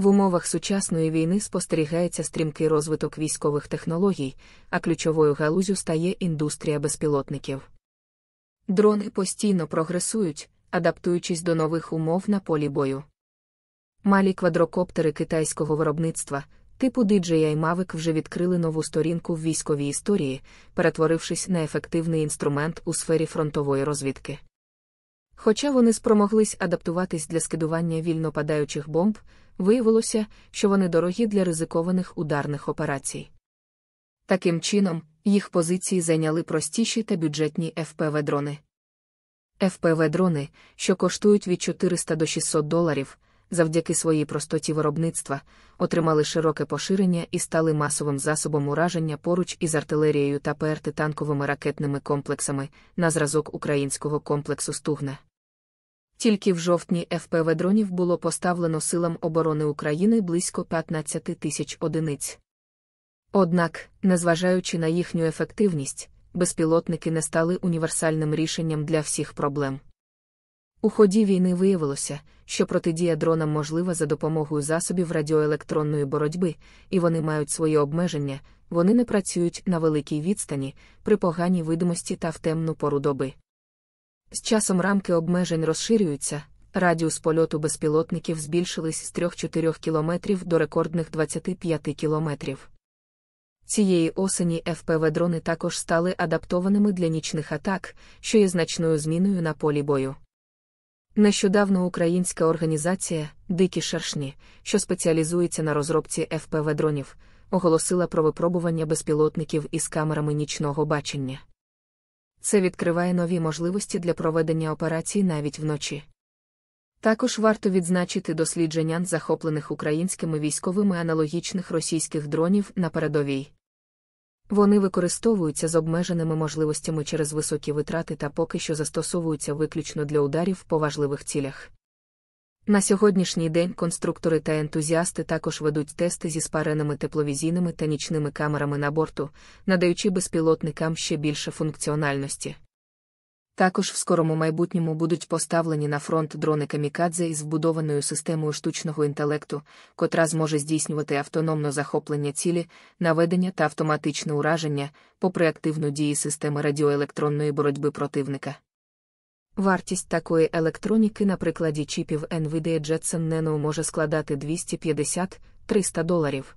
В умовах сучасної війни спостерігається стрімкий розвиток військових технологій, а ключовою галузю стає індустрія безпілотників. Дрони постійно прогресують, адаптуючись до нових умов на полі бою. Малі квадрокоптери китайського виробництва, типу DJI Mavic вже відкрили нову сторінку в військовій історії, перетворившись на ефективний інструмент у сфері фронтової розвідки. Хоча вони спромоглись адаптуватись для скидування вільно падаючих бомб, виявилося, що вони дорогі для ризикованих ударних операцій. Таким чином, їх позиції зайняли простіші та бюджетні ФПВ дрони. ФПВ дрони, що коштують від 400 до 600 доларів, завдяки своїй простоті виробництва, отримали широке поширення і стали масовим засобом ураження поруч із артилерією та ПРТ танковими ракетними комплексами на зразок українського комплексу Стугне. Тільки в жовтні ФПВ дронів було поставлено силам оборони України близько 15 тисяч одиниць. Однак, незважаючи на їхню ефективність, безпілотники не стали універсальним рішенням для всіх проблем. У ході війни виявилося, що протидія дронам можлива за допомогою засобів радіоелектронної боротьби, і вони мають свої обмеження, вони не працюють на великій відстані, при поганій видимості та в темну пору доби. З часом рамки обмежень розширюються, радіус польоту безпілотників збільшились з 3-4 км до рекордних 25 км. Цієї осені ФПВ дрони також стали адаптованими для нічних атак, що є значною зміною на полі бою. Нещодавно українська організація Дикі Шершні, що спеціалізується на розробці ФПВ дронів, оголосила про випробування безпілотників із камерами нічного бачення. Це відкриває нові можливості для проведення операцій навіть вночі. Також варто відзначити дослідження захоплених українськими військовими аналогічних російських дронів на передовій. Вони використовуються з обмеженими можливостями через високі витрати та поки що застосовуються виключно для ударів по важливих цілях. На сьогоднішній день конструктори та ентузіасти також ведуть тести зі спареними тепловізійними та нічними камерами на борту, надаючи безпілотникам ще більше функціональності. Також в скорому майбутньому будуть поставлені на фронт дрони камікадзе із вбудованою системою штучного інтелекту, котра зможе здійснювати автономно захоплення цілі, наведення та автоматичне ураження, попри активну дії системи радіоелектронної боротьби противника. Вартість такої електроніки на прикладі чіпів NVIDIA Jetson Nano може складати 250-300 доларів.